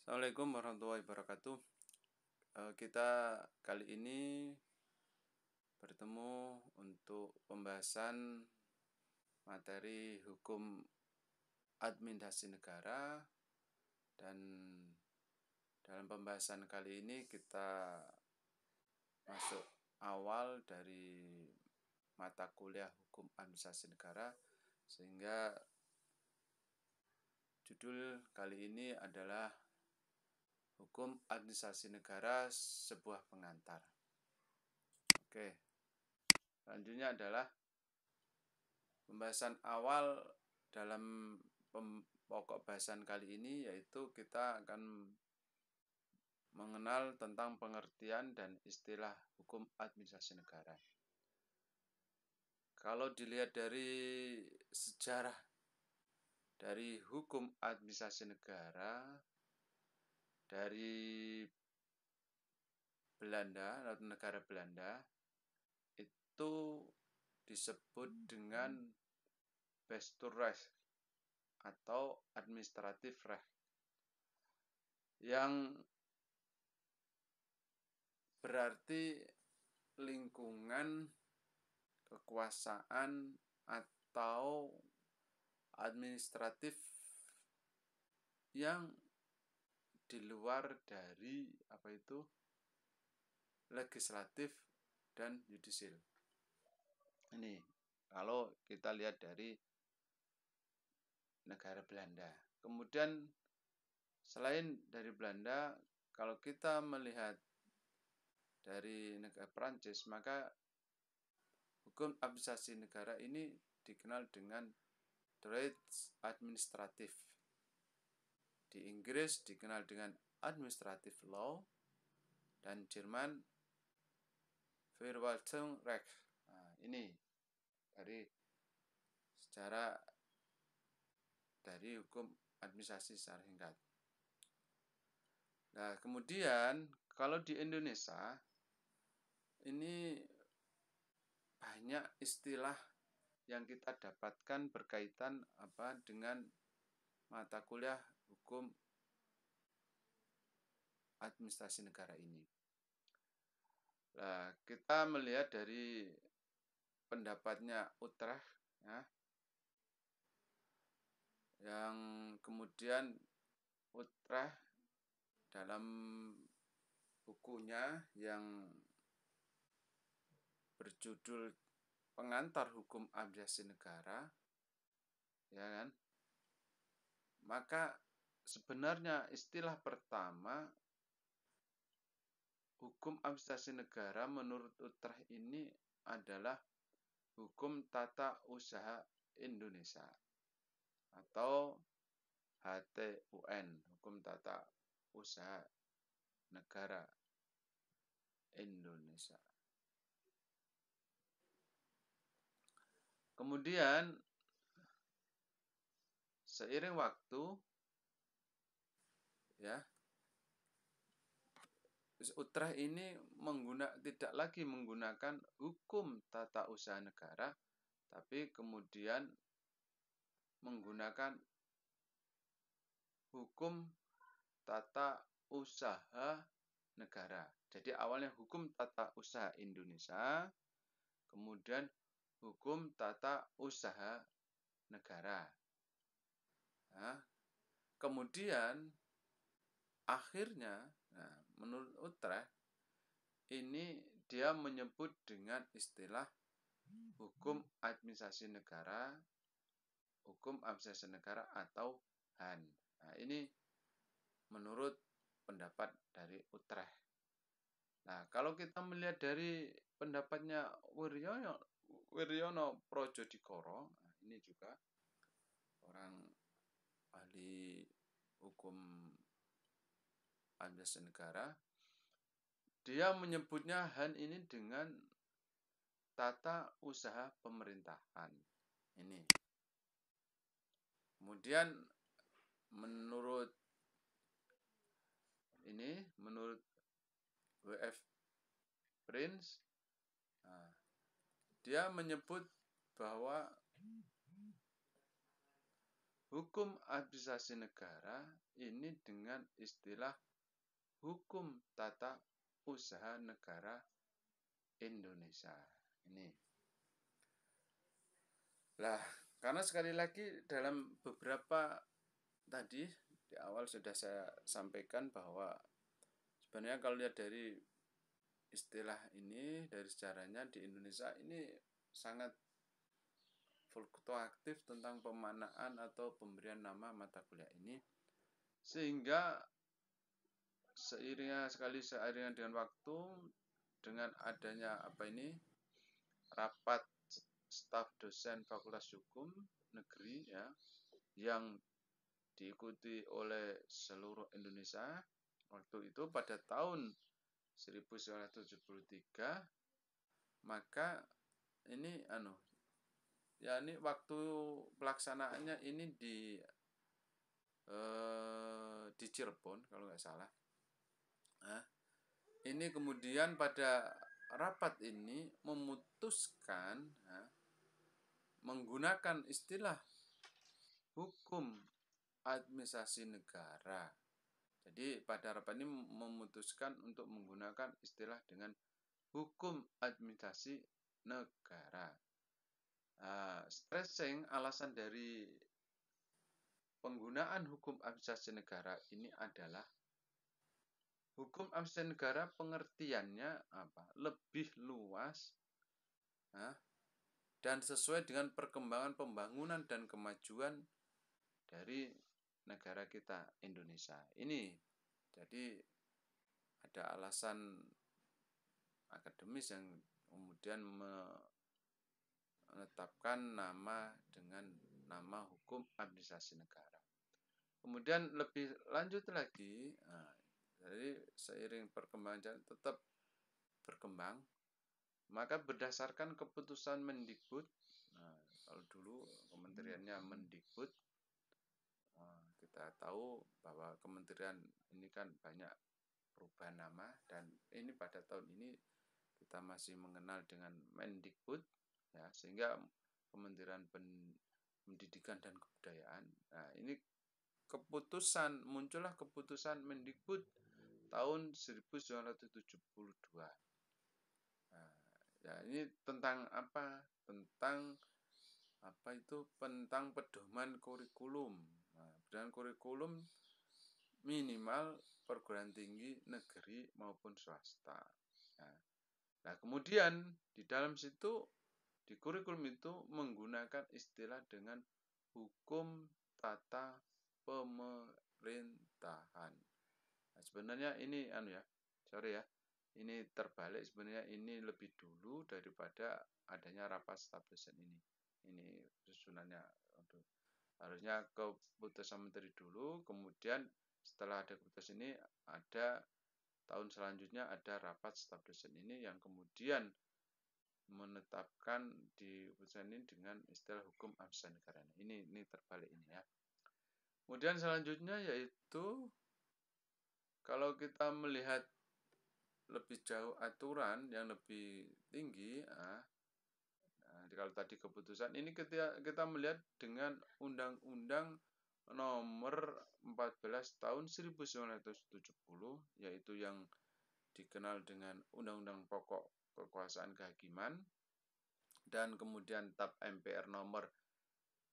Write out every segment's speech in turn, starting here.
Assalamualaikum warahmatullahi wabarakatuh. Eh, kita kali ini bertemu untuk pembahasan materi hukum administrasi negara dan dalam pembahasan kali ini kita masuk awal dari mata kuliah hukum administrasi negara sehingga judul kali ini adalah Hukum Administrasi Negara sebuah pengantar. Oke. Selanjutnya adalah pembahasan awal dalam pokok bahasan kali ini yaitu kita akan mengenal tentang pengertian dan istilah hukum administrasi negara. Kalau dilihat dari sejarah dari hukum administrasi negara dari Belanda atau negara Belanda itu disebut hmm. dengan Besturrecht atau administratif recht yang berarti lingkungan kekuasaan atau administratif yang di luar dari apa itu legislatif dan yudisil. Ini kalau kita lihat dari negara Belanda. Kemudian selain dari Belanda, kalau kita melihat dari negara Prancis, maka hukum administrasi negara ini dikenal dengan droit administratif di Inggris dikenal dengan administrative law dan Jerman Verwaltungsrecht. Nah, ini dari secara dari hukum administrasi secara singkat. Nah, kemudian kalau di Indonesia ini banyak istilah yang kita dapatkan berkaitan apa dengan mata kuliah hukum administrasi negara ini. Nah, kita melihat dari pendapatnya Utrecht ya, yang kemudian Utrecht dalam bukunya yang berjudul Pengantar Hukum Administrasi Negara ya kan maka sebenarnya istilah pertama hukum administrasi negara menurut Utrah ini adalah hukum tata usaha Indonesia atau HTUN, hukum tata usaha negara Indonesia. Kemudian seiring waktu ya Utrecht ini mengguna, tidak lagi menggunakan hukum tata usaha negara, tapi kemudian menggunakan hukum tata usaha negara. Jadi awalnya hukum tata usaha Indonesia, kemudian hukum tata usaha negara. Nah, kemudian akhirnya nah, menurut Utrecht ini dia menyebut dengan istilah hukum administrasi negara hukum administrasi negara atau HAN nah, ini menurut pendapat dari Utrecht nah kalau kita melihat dari pendapatnya Wiryono Wiryono Projodikoro nah, ini juga orang ahli hukum administrasi negara, dia menyebutnya Han ini dengan tata usaha pemerintahan. Ini. Kemudian menurut ini menurut WF Prince nah, dia menyebut bahwa hukum administrasi negara ini dengan istilah hukum tata usaha negara Indonesia. Ini. Lah, karena sekali lagi dalam beberapa tadi di awal sudah saya sampaikan bahwa sebenarnya kalau lihat dari istilah ini dari sejarahnya di Indonesia ini sangat fluktuatif tentang pemanaan atau pemberian nama mata kuliah ini sehingga seiringnya sekali seiringan dengan waktu dengan adanya apa ini rapat staf dosen Fakultas Hukum Negeri ya yang diikuti oleh seluruh Indonesia waktu itu pada tahun 1973 maka ini anu ya ini waktu pelaksanaannya ini di eh, di Cirebon kalau nggak salah Nah, ini kemudian pada rapat ini memutuskan menggunakan istilah hukum administrasi negara. Jadi pada rapat ini memutuskan untuk menggunakan istilah dengan hukum administrasi negara. Uh, stressing alasan dari penggunaan hukum administrasi negara ini adalah hukum absen negara pengertiannya apa? Lebih luas nah, dan sesuai dengan perkembangan pembangunan dan kemajuan dari negara kita Indonesia. Ini jadi ada alasan akademis yang kemudian menetapkan nama dengan nama hukum administrasi negara. Kemudian lebih lanjut lagi, nah, jadi seiring perkembangan tetap berkembang, maka berdasarkan keputusan Mendikbud, nah, kalau dulu kementeriannya Mendikbud, eh, kita tahu bahwa kementerian ini kan banyak perubahan nama dan ini pada tahun ini kita masih mengenal dengan Mendikbud, ya sehingga Kementerian Pendidikan dan Kebudayaan. Nah ini keputusan muncullah keputusan Mendikbud tahun 1972. Nah, ya ini tentang apa? Tentang apa itu? Tentang pedoman kurikulum. Nah, pedoman kurikulum minimal perguruan tinggi negeri maupun swasta. nah, nah kemudian di dalam situ di kurikulum itu menggunakan istilah dengan hukum tata pemerintahan. Nah, sebenarnya ini anu ya, sorry ya, ini terbalik sebenarnya ini lebih dulu daripada adanya rapat stabilisasi ini. Ini susunannya untuk harusnya keputusan menteri dulu, kemudian setelah ada keputusan ini ada tahun selanjutnya ada rapat stabilisasi ini yang kemudian menetapkan di keputusan ini dengan istilah hukum absen negara. Ini ini terbalik ini ya. Kemudian selanjutnya yaitu kalau kita melihat lebih jauh aturan yang lebih tinggi, ah, nah, kalau tadi keputusan ini kita kita melihat dengan Undang-Undang Nomor 14 Tahun 1970 yaitu yang dikenal dengan Undang-Undang Pokok Kekuasaan Kehakiman dan kemudian TAP MPR nomor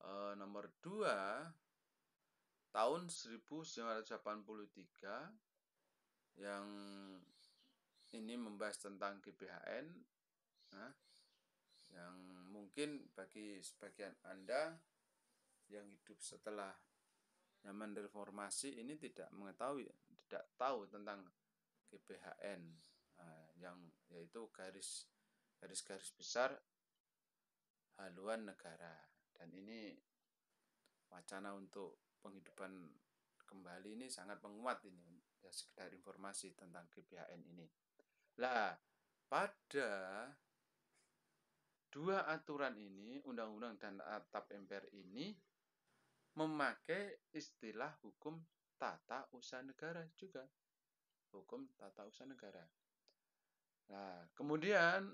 eh, nomor 2 tahun 1983 yang ini membahas tentang GBHN nah, yang mungkin bagi sebagian Anda yang hidup setelah zaman reformasi ini tidak mengetahui, tidak tahu tentang GBHN nah, yang yaitu garis garis-garis besar haluan negara dan ini wacana untuk penghidupan kembali ini sangat menguat ini ya sekedar informasi tentang GBHN ini. Lah, pada dua aturan ini, undang-undang dan atap MPR ini memakai istilah hukum tata usaha negara juga. Hukum tata usaha negara. Nah, kemudian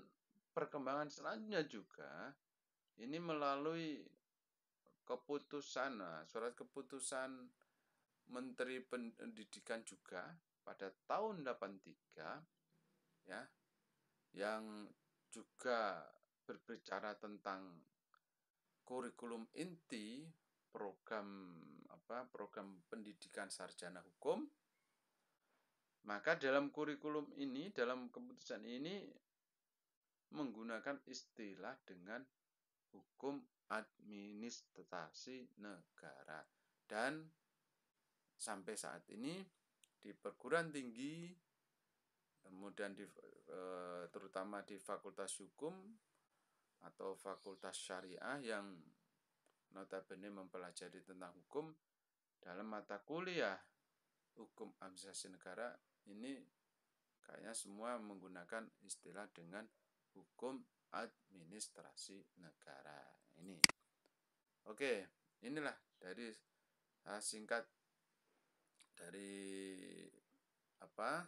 perkembangan selanjutnya juga ini melalui keputusan, nah, surat keputusan Menteri eh, Pendidikan juga pada tahun 83 ya yang juga berbicara tentang kurikulum inti program apa program pendidikan sarjana hukum maka dalam kurikulum ini dalam keputusan ini menggunakan istilah dengan hukum administrasi negara dan sampai saat ini di perguruan tinggi kemudian di, eh, terutama di Fakultas Hukum atau Fakultas Syariah yang notabene mempelajari tentang hukum dalam mata kuliah hukum administrasi negara ini kayaknya semua menggunakan istilah dengan hukum administrasi negara ini. Oke, inilah dari eh, singkat dari apa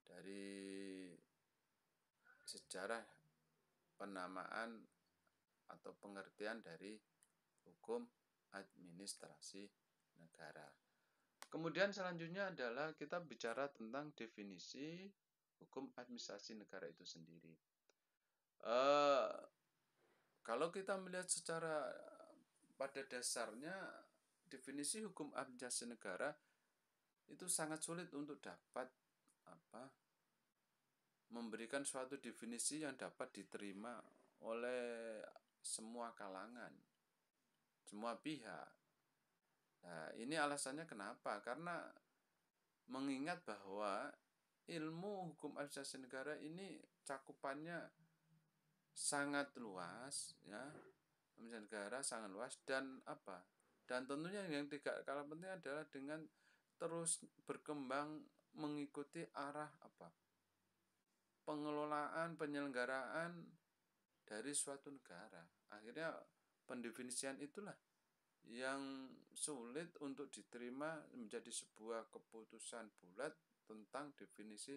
dari sejarah penamaan atau pengertian dari hukum administrasi negara. Kemudian selanjutnya adalah kita bicara tentang definisi hukum administrasi negara itu sendiri. Uh, kalau kita melihat secara pada dasarnya definisi hukum administrasi negara itu sangat sulit untuk dapat apa memberikan suatu definisi yang dapat diterima oleh semua kalangan, semua pihak. Nah, ini alasannya kenapa? Karena mengingat bahwa ilmu hukum administrasi negara ini cakupannya sangat luas ya administrasi negara sangat luas dan apa dan tentunya yang tidak kalah penting adalah dengan terus berkembang mengikuti arah apa? Pengelolaan, penyelenggaraan dari suatu negara. Akhirnya pendefinisian itulah yang sulit untuk diterima menjadi sebuah keputusan bulat tentang definisi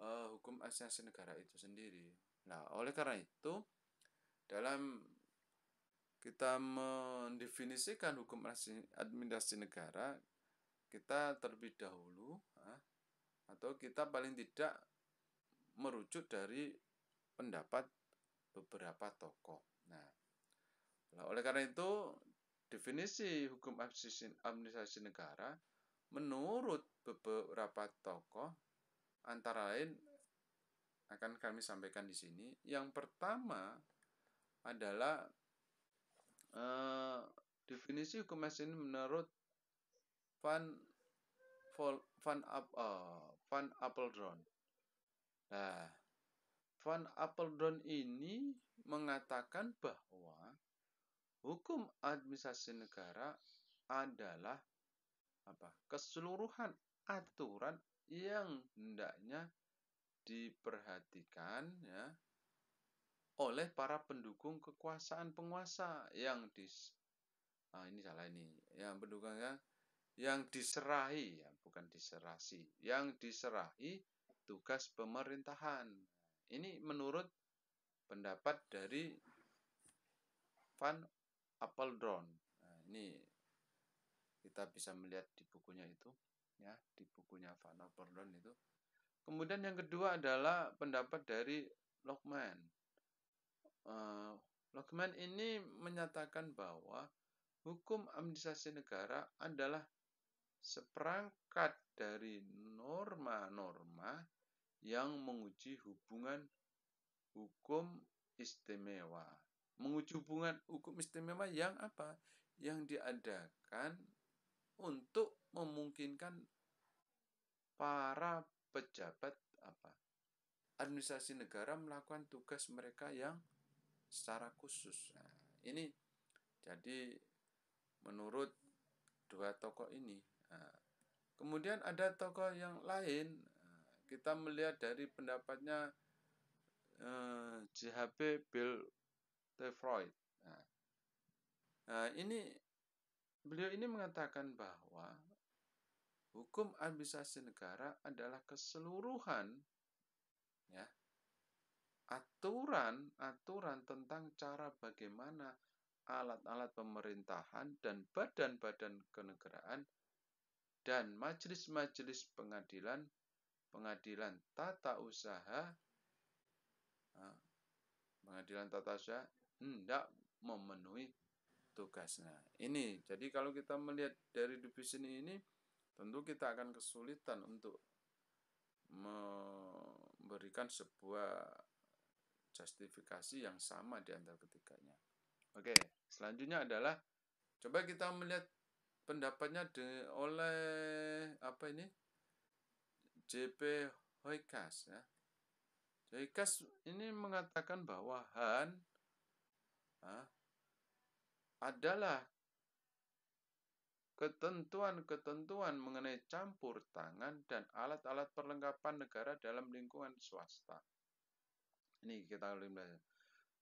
uh, hukum asasi negara itu sendiri. Nah, oleh karena itu dalam kita mendefinisikan hukum administrasi negara, kita terlebih dahulu atau kita paling tidak merujuk dari pendapat beberapa tokoh. Nah, oleh karena itu definisi hukum administrasi negara menurut beberapa tokoh antara lain akan kami sampaikan di sini. Yang pertama adalah eh, definisi hukum administrasi menurut Van Van Up uh, oh, Van drone. Nah, Van drone ini mengatakan bahwa hukum administrasi negara adalah apa? keseluruhan aturan yang hendaknya diperhatikan ya oleh para pendukung kekuasaan penguasa yang dis ah, ini salah ini yang pendukungnya yang diserahi, ya, bukan diserasi, yang diserahi tugas pemerintahan. Ini menurut pendapat dari Van Appeldron. Nah, ini kita bisa melihat di bukunya itu, ya, di bukunya Van Appeldron itu. Kemudian yang kedua adalah pendapat dari Lockman. Uh, Lockman ini menyatakan bahwa hukum administrasi negara adalah seperangkat dari norma-norma yang menguji hubungan hukum istimewa. Menguji hubungan hukum istimewa yang apa? Yang diadakan untuk memungkinkan para pejabat apa? Administrasi negara melakukan tugas mereka yang secara khusus. Nah, ini jadi menurut dua tokoh ini Nah, kemudian ada tokoh yang lain, nah, kita melihat dari pendapatnya eh, Bill de Nah, nah, ini beliau ini mengatakan bahwa hukum administrasi negara adalah keseluruhan ya aturan-aturan tentang cara bagaimana alat-alat pemerintahan dan badan-badan kenegaraan dan majelis-majelis pengadilan, pengadilan tata usaha, pengadilan tata usaha tidak memenuhi tugasnya. Ini, jadi kalau kita melihat dari divisi ini, tentu kita akan kesulitan untuk memberikan sebuah justifikasi yang sama di antara ketiganya. Oke, selanjutnya adalah coba kita melihat pendapatnya de, oleh apa ini JP Hoikas ya. Hoikas ini mengatakan bahwa Han ah, adalah ketentuan-ketentuan mengenai campur tangan dan alat-alat perlengkapan negara dalam lingkungan swasta. Ini kita lihat.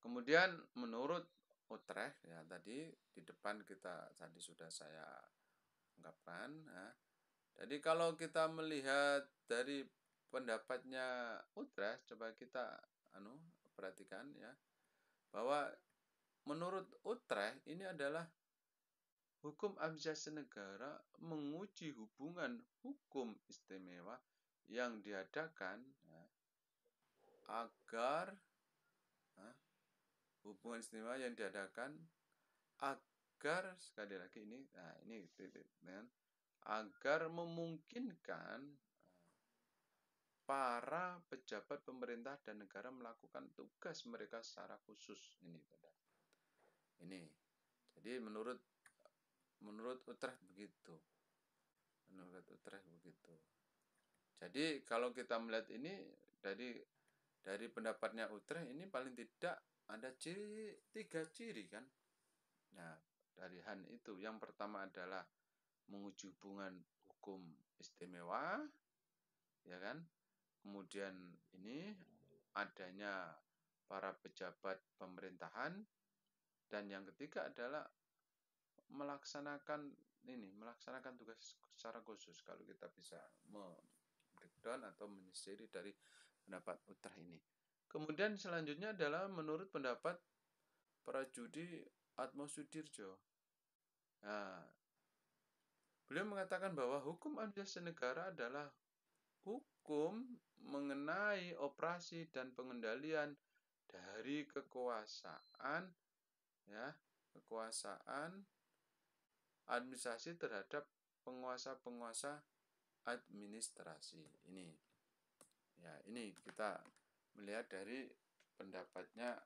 Kemudian menurut Utrecht ya tadi di depan kita tadi sudah saya ungkapkan. ya. jadi kalau kita melihat dari pendapatnya Utrecht, coba kita anu perhatikan ya bahwa menurut Utrecht ini adalah hukum abjasa negara menguji hubungan hukum istimewa yang diadakan ya, agar hubungan istimewa yang diadakan agar sekali lagi ini nah ini titik agar memungkinkan eh, para pejabat pemerintah dan negara melakukan tugas mereka secara khusus ini ini jadi menurut menurut Utrecht begitu menurut Utrecht begitu jadi kalau kita melihat ini dari dari pendapatnya Utrecht ini paling tidak ada ciri tiga ciri kan nah dari Han itu yang pertama adalah menguji hubungan hukum istimewa ya kan kemudian ini adanya para pejabat pemerintahan dan yang ketiga adalah melaksanakan ini melaksanakan tugas secara khusus kalau kita bisa breakdown atau menyisiri dari pendapat Utah ini. Kemudian selanjutnya adalah menurut pendapat Prajudi Sudirjo. Nah, beliau mengatakan bahwa hukum administrasi negara adalah hukum mengenai operasi dan pengendalian dari kekuasaan ya, kekuasaan administrasi terhadap penguasa-penguasa administrasi ini. Ya, ini kita melihat dari pendapatnya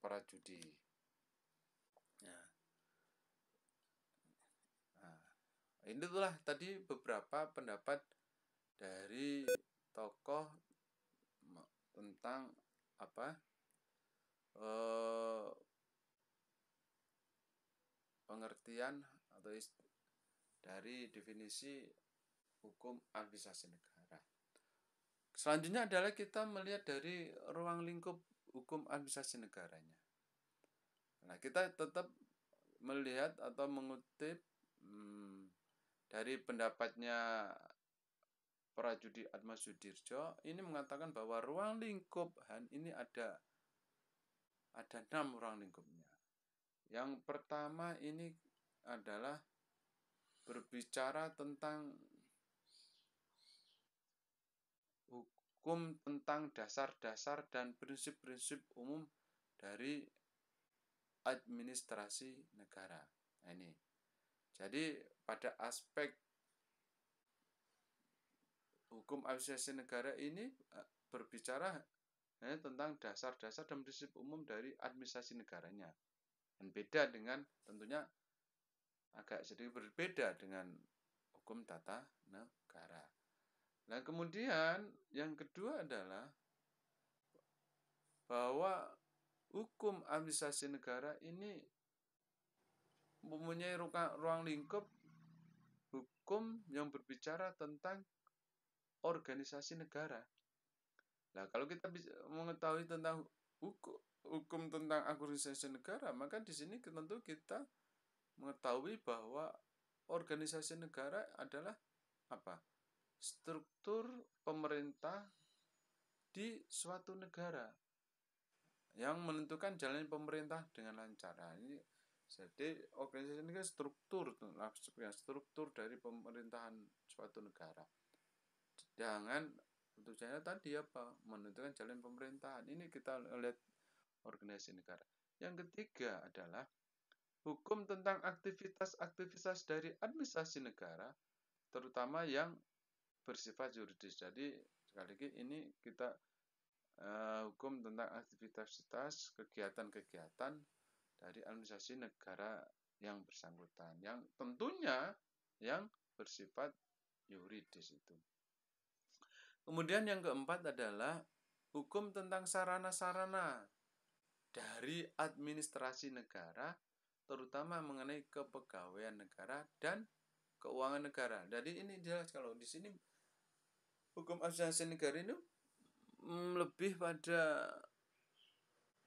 para judi. Ya. Nah, ini Nah, itulah tadi beberapa pendapat dari tokoh tentang apa eh, pengertian atau dari definisi hukum alpisasi negara. Selanjutnya adalah kita melihat dari ruang lingkup hukum administrasi negaranya. Nah, kita tetap melihat atau mengutip hmm, dari pendapatnya Prajudi Atma Sudirjo ini mengatakan bahwa ruang lingkup Han ini ada ada enam ruang lingkupnya. Yang pertama ini adalah berbicara tentang hukum tentang dasar-dasar dan prinsip-prinsip umum dari administrasi negara. Nah, ini. Jadi pada aspek hukum administrasi negara ini eh, berbicara eh, tentang dasar-dasar dan prinsip umum dari administrasi negaranya. Dan beda dengan tentunya agak sedikit berbeda dengan hukum tata negara. Nah, kemudian yang kedua adalah bahwa hukum administrasi negara ini mempunyai ruang lingkup hukum yang berbicara tentang organisasi negara. Nah, kalau kita bisa mengetahui tentang hukum, hukum tentang organisasi negara, maka di sini tentu kita mengetahui bahwa organisasi negara adalah apa? struktur pemerintah di suatu negara yang menentukan jalan pemerintah dengan lancar. Nah, ini jadi organisasi ini kan struktur, ya, struktur dari pemerintahan suatu negara. Jangan tujuannya tadi apa? Menentukan jalan pemerintahan. Ini kita lihat organisasi negara. Yang ketiga adalah hukum tentang aktivitas-aktivitas dari administrasi negara, terutama yang bersifat yuridis. Jadi sekali lagi ini kita uh, hukum tentang aktivitas aktivitas kegiatan-kegiatan dari administrasi negara yang bersangkutan yang tentunya yang bersifat yuridis itu. Kemudian yang keempat adalah hukum tentang sarana-sarana dari administrasi negara terutama mengenai kepegawaian negara dan keuangan negara. Jadi ini jelas kalau di sini hukum asasi negara ini mm, lebih pada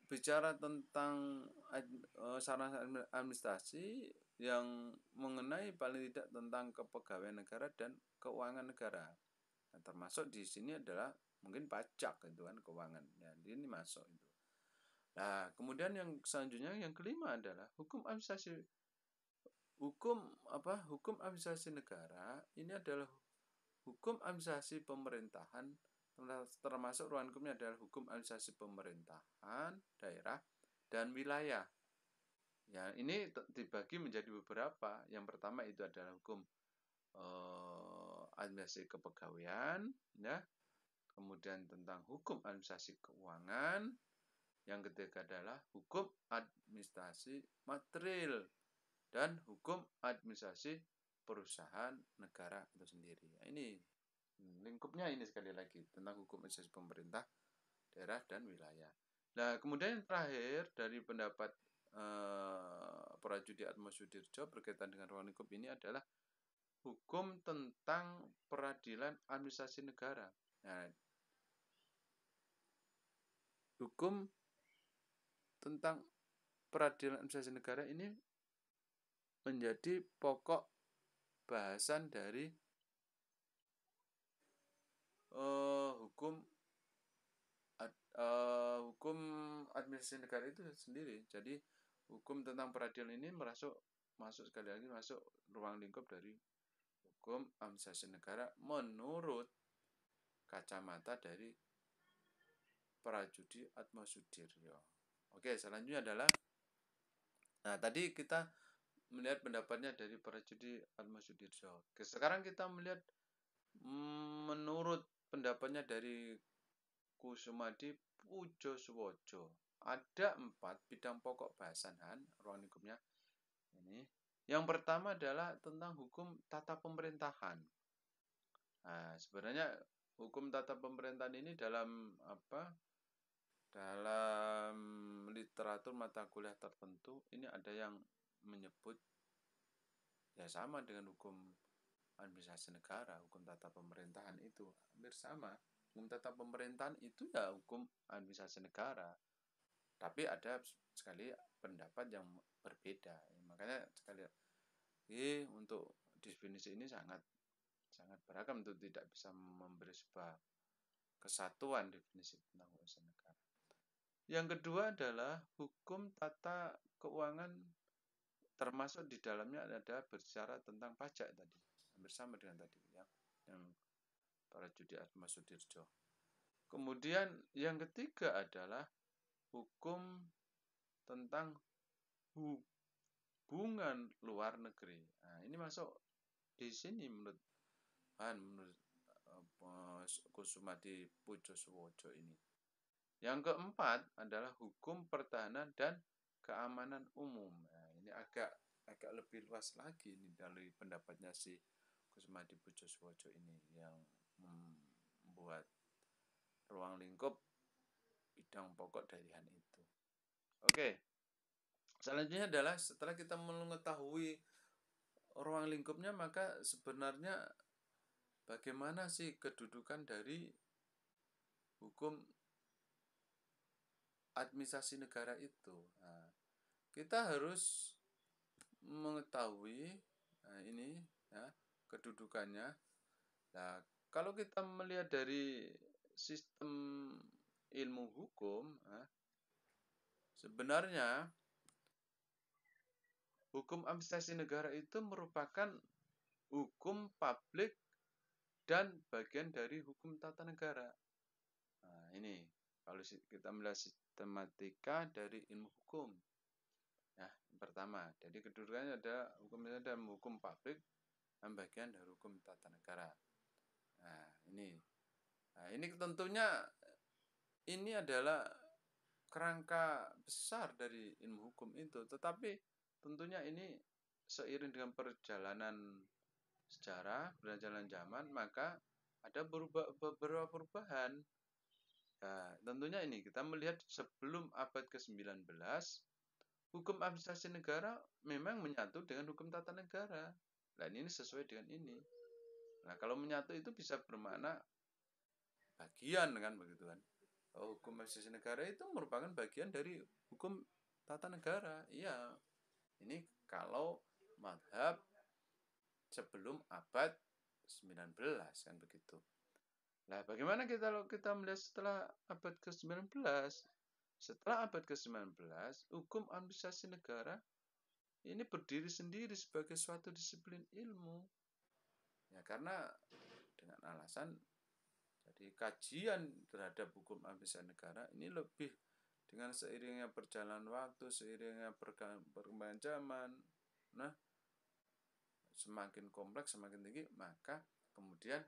bicara tentang eh, sarana administrasi yang mengenai paling tidak tentang kepegawaian negara dan keuangan negara. Nah, termasuk di sini adalah mungkin pajak itu kan keuangan. Ya, ini masuk Nah, kemudian yang selanjutnya yang kelima adalah hukum administrasi hukum apa hukum administrasi negara ini adalah hukum administrasi pemerintahan termasuk ruang hukumnya adalah hukum administrasi pemerintahan daerah dan wilayah. Ya, ini dibagi menjadi beberapa. Yang pertama itu adalah hukum eh, administrasi kepegawaian, ya. Kemudian tentang hukum administrasi keuangan. Yang ketiga adalah hukum administrasi material dan hukum administrasi perusahaan, negara itu sendiri. Ini hmm, lingkupnya ini sekali lagi tentang hukum asas pemerintah daerah dan wilayah. Nah, kemudian yang terakhir dari pendapat eh, Prajudi Atmo Sudirjo berkaitan dengan ruang lingkup ini adalah hukum tentang peradilan administrasi negara. Nah, hukum tentang peradilan administrasi negara ini menjadi pokok bahasan dari uh, hukum ad, uh, hukum administrasi negara itu sendiri. Jadi hukum tentang peradilan ini merasuk masuk sekali lagi masuk ruang lingkup dari hukum administrasi negara menurut kacamata dari Prajudi Atmosudiryo. Oke, selanjutnya adalah Nah, tadi kita melihat pendapatnya dari para judi Al-Masudir Oke, sekarang kita melihat mm, menurut pendapatnya dari Kusumadi Pujo Suwojo. Ada empat bidang pokok bahasan Han, ruang lingkupnya. Ini. Yang pertama adalah tentang hukum tata pemerintahan. Nah, sebenarnya hukum tata pemerintahan ini dalam apa? Dalam literatur mata kuliah tertentu ini ada yang menyebut ya sama dengan hukum administrasi negara, hukum tata pemerintahan itu hampir sama. Hukum tata pemerintahan itu ya hukum administrasi negara. Tapi ada sekali pendapat yang berbeda. Ya, makanya sekali eh untuk definisi ini sangat sangat beragam untuk tidak bisa memberi sebuah kesatuan definisi tentang urusan negara. Yang kedua adalah hukum tata keuangan termasuk di dalamnya ada berbicara tentang pajak tadi bersama dengan tadi yang yang para judi Atma Sudirjo. Kemudian yang ketiga adalah hukum tentang hubungan luar negeri. Nah, ini masuk di sini menurut Han menurut uh, Kusumadi suwojo ini. Yang keempat adalah hukum pertahanan dan keamanan umum ini agak agak lebih luas lagi ini dari pendapatnya si Kusmadi Pujoswojo ini yang membuat ruang lingkup bidang pokok dari Han itu. Oke. Selanjutnya adalah setelah kita mengetahui ruang lingkupnya maka sebenarnya bagaimana sih kedudukan dari hukum administrasi negara itu. Nah, kita harus mengetahui nah ini ya, kedudukannya. Nah, kalau kita melihat dari sistem ilmu hukum, ya, sebenarnya hukum administrasi negara itu merupakan hukum publik dan bagian dari hukum tata negara. Nah, ini kalau kita melihat sistematika dari ilmu hukum. Nah, pertama, jadi kedudukannya ada hukumnya ada hukum publik, dan bagian dari hukum tata negara. Nah, ini nah, ini tentunya ini adalah kerangka besar dari ilmu hukum itu, tetapi tentunya ini seiring dengan perjalanan sejarah, perjalanan zaman, maka ada berubah, beberapa perubahan. Nah, tentunya ini kita melihat sebelum abad ke-19 hukum administrasi negara memang menyatu dengan hukum tata negara. Dan ini sesuai dengan ini. Nah, kalau menyatu itu bisa bermakna bagian kan begitu kan. Oh, hukum administrasi negara itu merupakan bagian dari hukum tata negara. Iya. Ini kalau madhab sebelum abad 19 kan begitu. Nah, bagaimana kita kalau kita melihat setelah abad ke-19? Setelah abad ke-19, hukum administrasi negara ini berdiri sendiri sebagai suatu disiplin ilmu. Ya, karena dengan alasan jadi kajian terhadap hukum administrasi negara ini lebih dengan seiringnya berjalan waktu, seiringnya perkembangan zaman, nah semakin kompleks, semakin tinggi, maka kemudian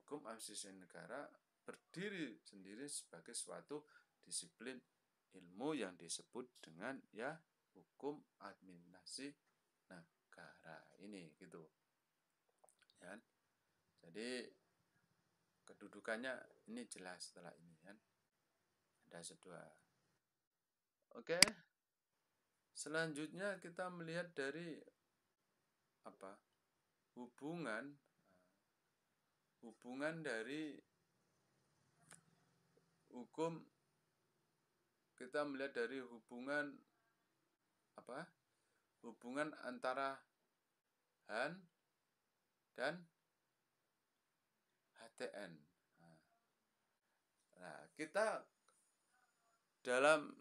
hukum administrasi negara berdiri sendiri sebagai suatu disiplin ilmu yang disebut dengan ya hukum administrasi negara ini gitu ya jadi kedudukannya ini jelas setelah ini ya ada sedua oke selanjutnya kita melihat dari apa hubungan hubungan dari hukum kita melihat dari hubungan apa? Hubungan antara Han dan HTN. Nah, kita dalam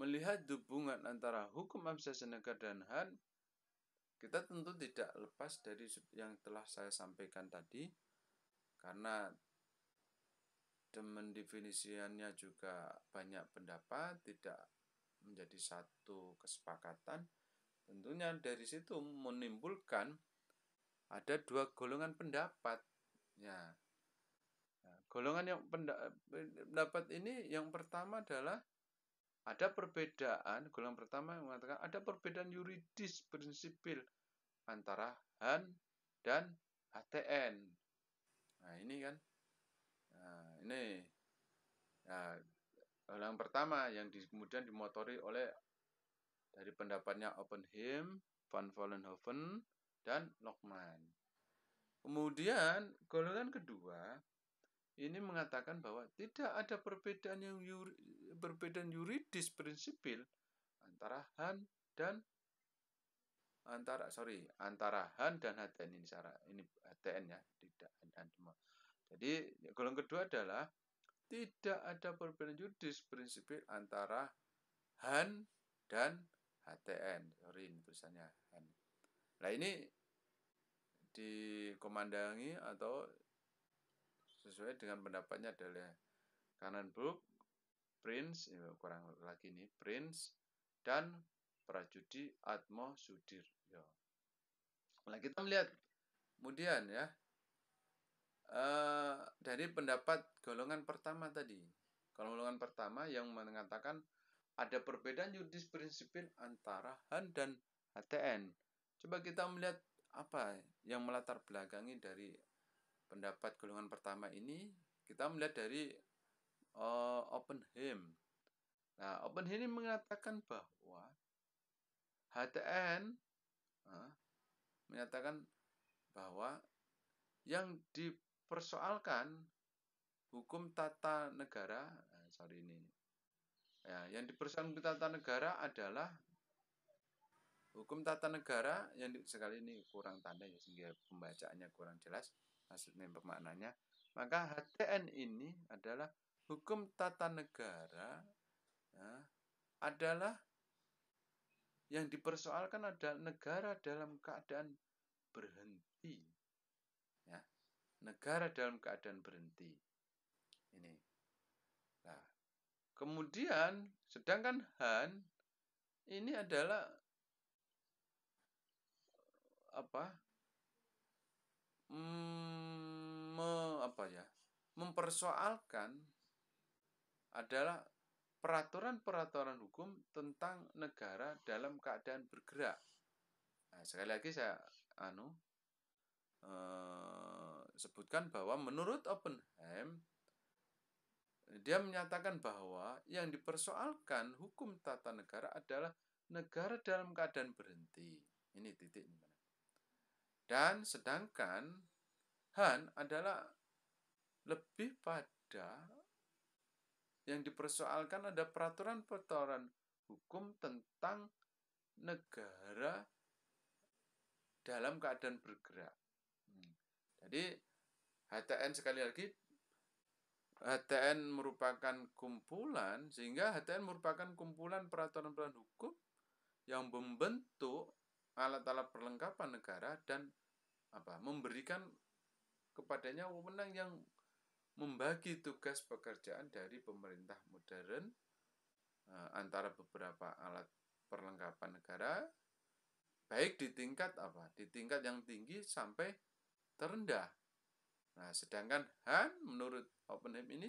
melihat hubungan antara hukum abjasa negara dan HAN, kita tentu tidak lepas dari yang telah saya sampaikan tadi, karena dan mendefinisiannya juga banyak pendapat, tidak menjadi satu kesepakatan. Tentunya dari situ menimbulkan ada dua golongan pendapat. Ya. ya golongan yang pendapat ini yang pertama adalah ada perbedaan, golongan pertama yang mengatakan ada perbedaan yuridis prinsipil antara HAN dan HTN. Nah, ini kan ini nah, yang pertama yang di, kemudian dimotori oleh dari pendapatnya Oppenheim, Van Vollenhoven, dan Lockman. Kemudian golongan kedua ini mengatakan bahwa tidak ada perbedaan yang yuri, perbedaan yuridis prinsipil antara Han dan antara sorry antara Han dan HTN ini cara ini HTN ya tidak Han jadi ya, golongan kedua adalah tidak ada perbedaan judis prinsipil antara HAN dan HTN. Sorry, ini tulisannya HAN. Nah ini dikomandangi atau sesuai dengan pendapatnya adalah kanan Kanenbrook, Prince, ya, kurang lagi nih, Prince, dan Prajudi Atmo Sudir. Nah, kita melihat kemudian ya, Eh, dari pendapat golongan pertama tadi. Golongan pertama yang mengatakan ada perbedaan yuridis prinsipil antara HAN dan HTN. Coba kita melihat apa yang melatar belakangi dari pendapat golongan pertama ini. Kita melihat dari uh, eh, Him. Nah, Open Oppenheim mengatakan bahwa HTN ah, menyatakan bahwa yang di persoalkan hukum tata negara, eh, sorry ini, ya, yang dipersoalkan tata negara adalah hukum tata negara yang di, sekali ini kurang tanda ya sehingga pembacaannya kurang jelas maksudnya pemaknanya. Maka HTN ini adalah hukum tata negara ya, adalah yang dipersoalkan adalah negara dalam keadaan berhenti negara dalam keadaan berhenti. Ini. Nah, kemudian sedangkan Han ini adalah apa? Mm, me, apa ya? Mempersoalkan adalah peraturan-peraturan hukum tentang negara dalam keadaan bergerak. Nah, sekali lagi saya anu eh, sebutkan bahwa menurut Oppenheim dia menyatakan bahwa yang dipersoalkan hukum tata negara adalah negara dalam keadaan berhenti. Ini titik Dan sedangkan Han adalah lebih pada yang dipersoalkan ada peraturan-peraturan hukum tentang negara dalam keadaan bergerak. Jadi HTN sekali lagi HTN merupakan kumpulan sehingga HTN merupakan kumpulan peraturan-peraturan hukum yang membentuk alat-alat perlengkapan negara dan apa memberikan kepadanya wewenang yang membagi tugas pekerjaan dari pemerintah modern eh, antara beberapa alat perlengkapan negara baik di tingkat apa di tingkat yang tinggi sampai terendah. Nah, sedangkan HAN menurut Oppenheim ini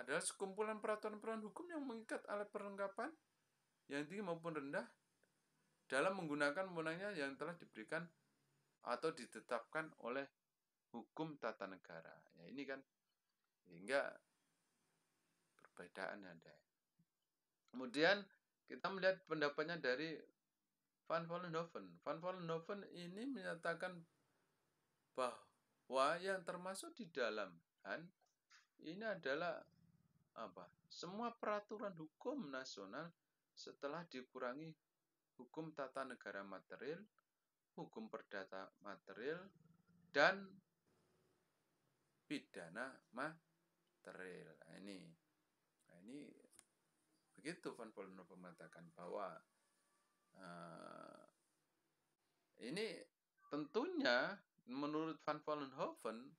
adalah sekumpulan peraturan-peraturan hukum yang mengikat alat perlengkapan yang tinggi maupun rendah dalam menggunakan wewenangnya yang telah diberikan atau ditetapkan oleh hukum tata negara. Ya ini kan sehingga perbedaan ada. Kemudian kita melihat pendapatnya dari Van Vollenhoven. Van Vollenhoven ini menyatakan bahwa yang termasuk di dalam Han ini adalah apa? Semua peraturan hukum nasional setelah dikurangi hukum tata negara material, hukum perdata material, dan pidana material. Nah, ini, nah, ini begitu Van Vollenhoven mengatakan bahwa uh, ini tentunya menurut Van Vollenhoven,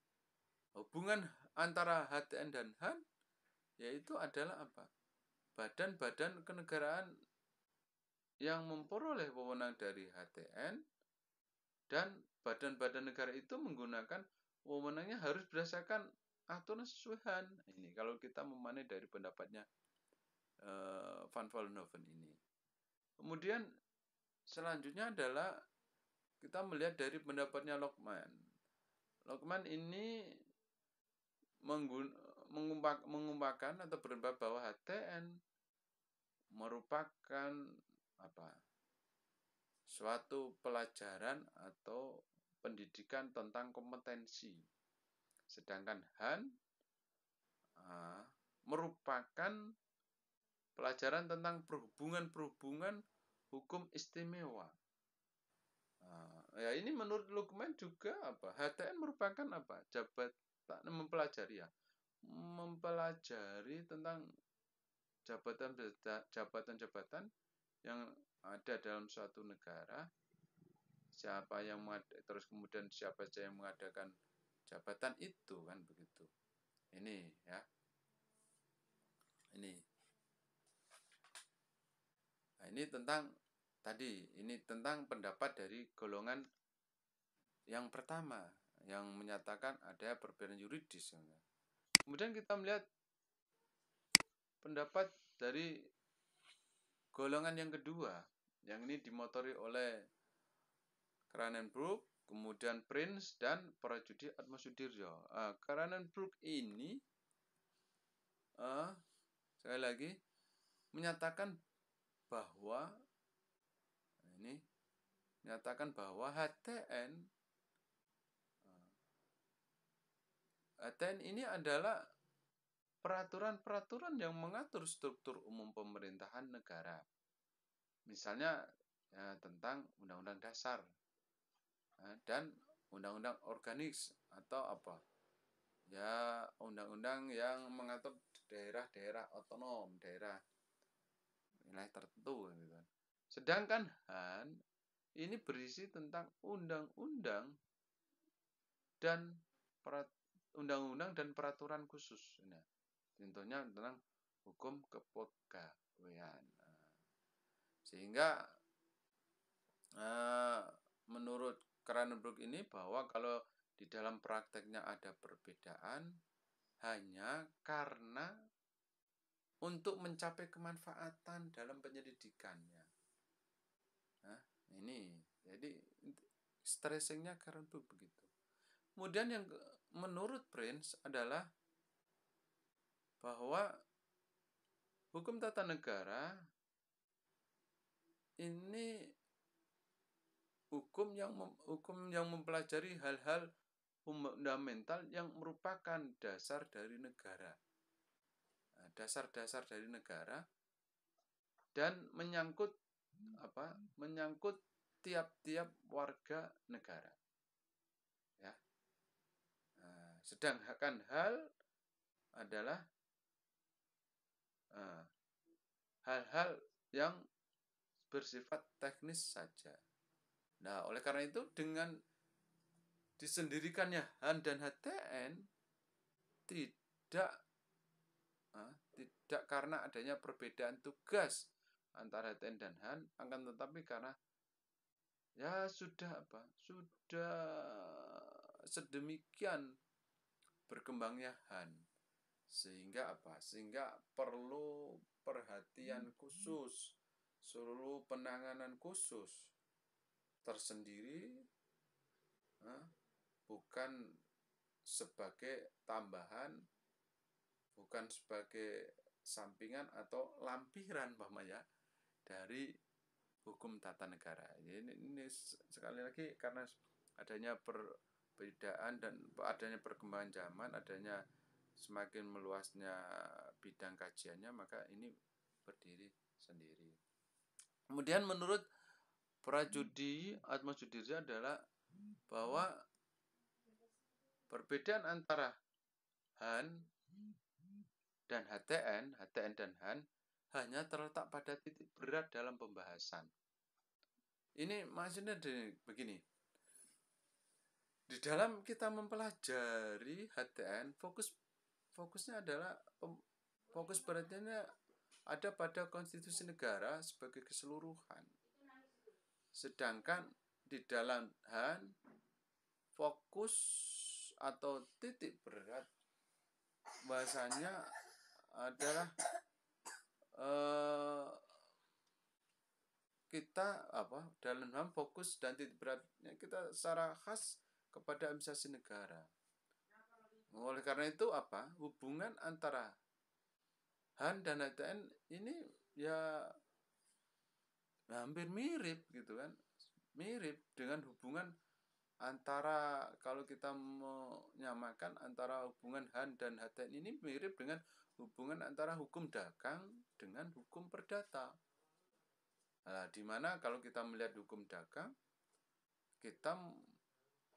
hubungan antara HTN dan HAN yaitu adalah apa? Badan-badan kenegaraan yang memperoleh wewenang dari HTN dan badan-badan negara itu menggunakan wewenangnya harus berdasarkan aturan sesuai HAN. Ini kalau kita memanai dari pendapatnya uh, Van Vollenhoven ini. Kemudian selanjutnya adalah kita melihat dari pendapatnya Lokman. Lokman ini mengumpak, mengumpakan atau berpendapat bahwa HTN merupakan apa? suatu pelajaran atau pendidikan tentang kompetensi. Sedangkan Han uh, merupakan pelajaran tentang perhubungan-perhubungan hukum istimewa. Ya ini menurut Lukman juga apa? HTN merupakan apa? tak mempelajari ya. Mempelajari tentang jabatan jabatan-jabatan yang ada dalam suatu negara. Siapa yang terus kemudian siapa saja yang mengadakan jabatan itu kan begitu. Ini ya. Ini. Nah, ini tentang tadi ini tentang pendapat dari golongan yang pertama yang menyatakan ada perbedaan yuridis. Ya. Kemudian kita melihat pendapat dari golongan yang kedua yang ini dimotori oleh Kranenbrook, kemudian Prince dan para judi Atmosudirjo. Uh, ah, Kranenbrook ini uh, sekali lagi menyatakan bahwa ini menyatakan bahwa HTN HTN eh, ini adalah peraturan-peraturan yang mengatur struktur umum pemerintahan negara. Misalnya ya, tentang undang-undang dasar eh, dan undang-undang organik atau apa? Ya, undang-undang yang mengatur daerah-daerah otonom, daerah wilayah tertentu gitu. Kan. Sedangkan Han ini berisi tentang undang-undang dan undang-undang dan peraturan khusus. Nah, contohnya tentang hukum kepegawaian. Nah, sehingga eh, menurut Kranenburg ini bahwa kalau di dalam prakteknya ada perbedaan hanya karena untuk mencapai kemanfaatan dalam penyelidikannya ini jadi stressingnya karena itu begitu kemudian yang menurut Prince adalah bahwa hukum tata negara ini hukum yang mem, hukum yang mempelajari hal-hal fundamental yang merupakan dasar dari negara nah, dasar-dasar dari negara dan menyangkut apa menyangkut tiap-tiap warga negara. Ya. Eh, sedangkan hal adalah eh, hal-hal uh, yang bersifat teknis saja. Nah, oleh karena itu dengan disendirikannya HAN dan HTN tidak uh, tidak karena adanya perbedaan tugas antara ten dan han akan tetapi karena ya sudah apa sudah sedemikian berkembangnya han sehingga apa sehingga perlu perhatian hmm. khusus seluruh penanganan khusus tersendiri eh, bukan sebagai tambahan bukan sebagai sampingan atau lampiran pak Maya dari hukum tata negara. Ini, ini sekali lagi karena adanya perbedaan dan adanya perkembangan zaman, adanya semakin meluasnya bidang kajiannya, maka ini berdiri sendiri. Kemudian menurut prajudi Atma adalah bahwa perbedaan antara Han dan HTN, HTN dan Han hanya terletak pada titik berat dalam pembahasan. Ini maksudnya di, begini. Di dalam kita mempelajari HTN, fokus fokusnya adalah fokus beratnya ada pada konstitusi negara sebagai keseluruhan. Sedangkan di dalam HAN fokus atau titik berat bahasanya adalah Eh, kita apa dalam fokus dan titik beratnya kita secara khas kepada administrasi negara. Oleh karena itu apa hubungan antara Han dan HTN ini ya hampir mirip gitu kan mirip dengan hubungan antara kalau kita menyamakan antara hubungan HAN dan HTN ini mirip dengan hubungan antara hukum dagang dengan hukum perdata. Nah, di mana kalau kita melihat hukum dagang, kita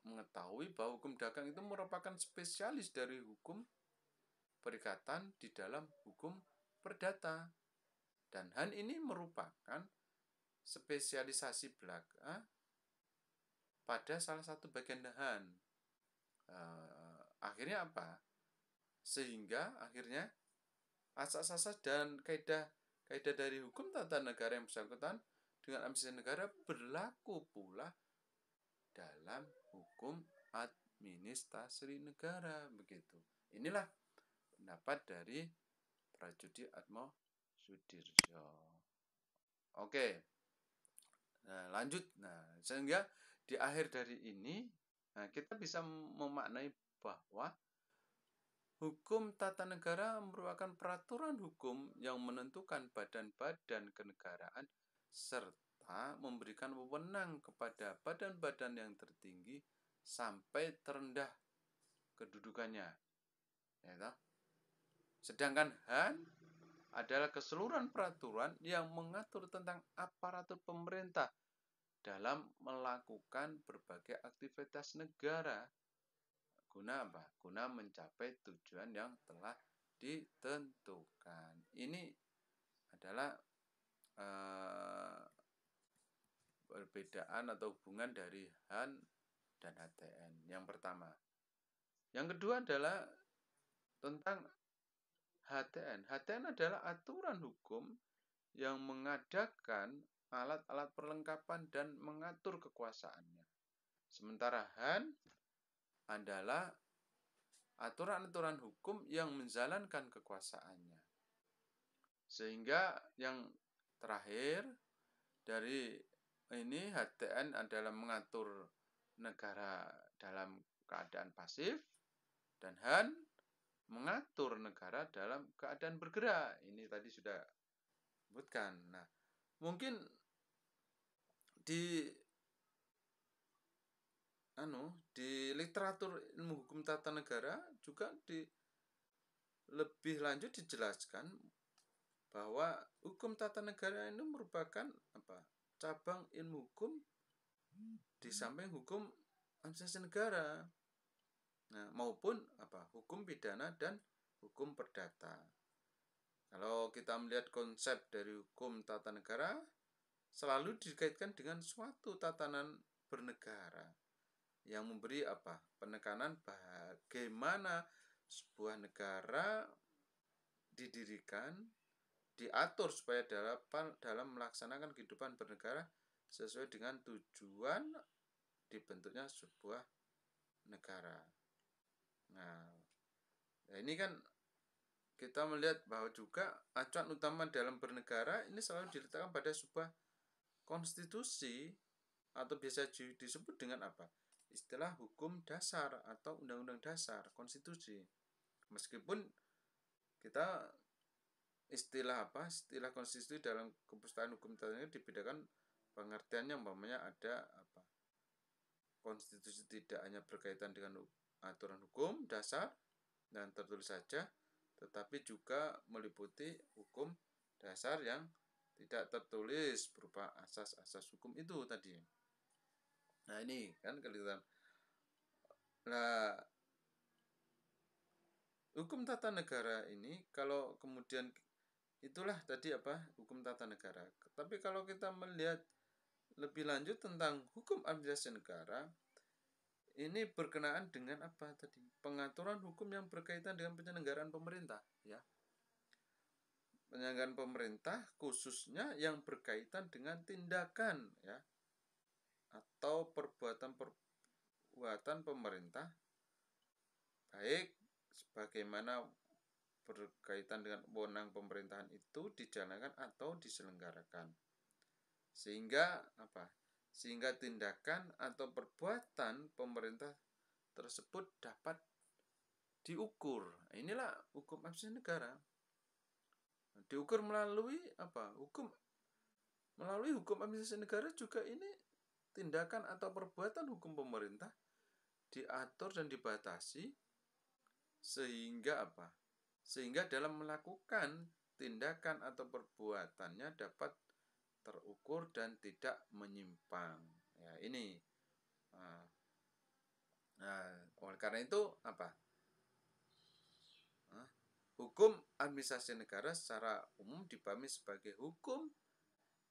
mengetahui bahwa hukum dagang itu merupakan spesialis dari hukum perikatan di dalam hukum perdata. Dan HAN ini merupakan spesialisasi belaka pada salah satu bagian dahan. Uh, akhirnya apa? Sehingga akhirnya asas-asas dan kaidah kaidah dari hukum tata negara yang bersangkutan dengan administrasi negara berlaku pula dalam hukum administrasi negara begitu. Inilah pendapat dari Prajudi Atmo Sudirjo. Oke. Nah, lanjut. Nah, sehingga di akhir dari ini nah kita bisa memaknai bahwa hukum tata negara merupakan peraturan hukum yang menentukan badan-badan kenegaraan serta memberikan wewenang kepada badan-badan yang tertinggi sampai terendah kedudukannya. Ya, Sedangkan HAN adalah keseluruhan peraturan yang mengatur tentang aparatur pemerintah dalam melakukan berbagai aktivitas negara. Guna apa? Guna mencapai tujuan yang telah ditentukan. Ini adalah uh, perbedaan atau hubungan dari HAN dan HTN. Yang pertama. Yang kedua adalah tentang HTN. HTN adalah aturan hukum yang mengadakan alat-alat perlengkapan dan mengatur kekuasaannya. Sementara Han adalah aturan-aturan hukum yang menjalankan kekuasaannya. Sehingga yang terakhir dari ini HTN adalah mengatur negara dalam keadaan pasif dan Han mengatur negara dalam keadaan bergerak. Ini tadi sudah sebutkan. Nah, mungkin di anu di literatur ilmu hukum tata negara juga di lebih lanjut dijelaskan bahwa hukum tata negara ini merupakan apa cabang ilmu hukum di samping hukum administrasi negara nah, maupun apa hukum pidana dan hukum perdata kalau kita melihat konsep dari hukum tata negara selalu dikaitkan dengan suatu tatanan bernegara yang memberi apa penekanan bagaimana sebuah negara didirikan diatur supaya dalam dalam melaksanakan kehidupan bernegara sesuai dengan tujuan dibentuknya sebuah negara. Nah, ya ini kan kita melihat bahwa juga acuan utama dalam bernegara ini selalu diletakkan pada sebuah konstitusi atau biasa disebut dengan apa? Istilah hukum dasar atau undang-undang dasar, konstitusi. Meskipun kita istilah apa? Istilah konstitusi dalam kepustakaan hukum tadi dibedakan pengertiannya umpamanya ada apa? Konstitusi tidak hanya berkaitan dengan aturan hukum dasar dan tertulis saja, tetapi juga meliputi hukum dasar yang tidak tertulis berupa asas-asas hukum itu tadi. Nah ini kan kelihatan. Nah, hukum tata negara ini kalau kemudian itulah tadi apa hukum tata negara. Tapi kalau kita melihat lebih lanjut tentang hukum administrasi negara, ini berkenaan dengan apa tadi? Pengaturan hukum yang berkaitan dengan penyelenggaraan pemerintah, ya penyelenggaraan pemerintah khususnya yang berkaitan dengan tindakan ya atau perbuatan-perbuatan pemerintah baik sebagaimana berkaitan dengan wewenang pemerintahan itu dijalankan atau diselenggarakan sehingga apa sehingga tindakan atau perbuatan pemerintah tersebut dapat diukur nah, inilah hukum absen negara diukur melalui apa hukum melalui hukum administrasi negara juga ini tindakan atau perbuatan hukum pemerintah diatur dan dibatasi sehingga apa sehingga dalam melakukan tindakan atau perbuatannya dapat terukur dan tidak menyimpang ya ini ah. nah, oleh karena itu apa Hukum administrasi negara secara umum dipahami sebagai hukum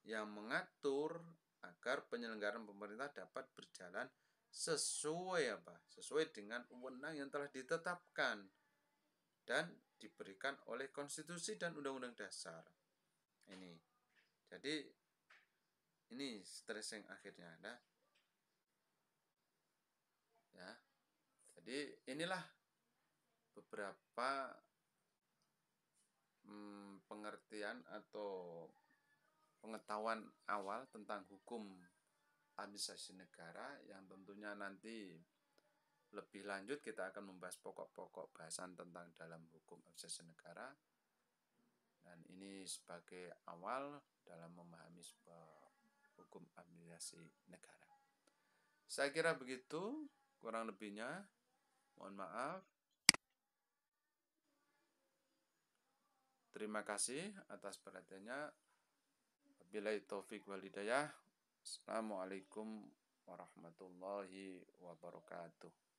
yang mengatur agar penyelenggaraan pemerintah dapat berjalan sesuai apa? Sesuai dengan wewenang yang telah ditetapkan dan diberikan oleh konstitusi dan undang-undang dasar. Ini. Jadi ini stressing akhirnya ada. Ya. Jadi inilah beberapa hmm, pengertian atau pengetahuan awal tentang hukum administrasi negara yang tentunya nanti lebih lanjut kita akan membahas pokok-pokok bahasan tentang dalam hukum administrasi negara dan ini sebagai awal dalam memahami sebuah hukum administrasi negara. Saya kira begitu kurang lebihnya. Mohon maaf. Terima kasih atas perhatiannya. Bila taufik wal hidayah. Assalamualaikum warahmatullahi wabarakatuh.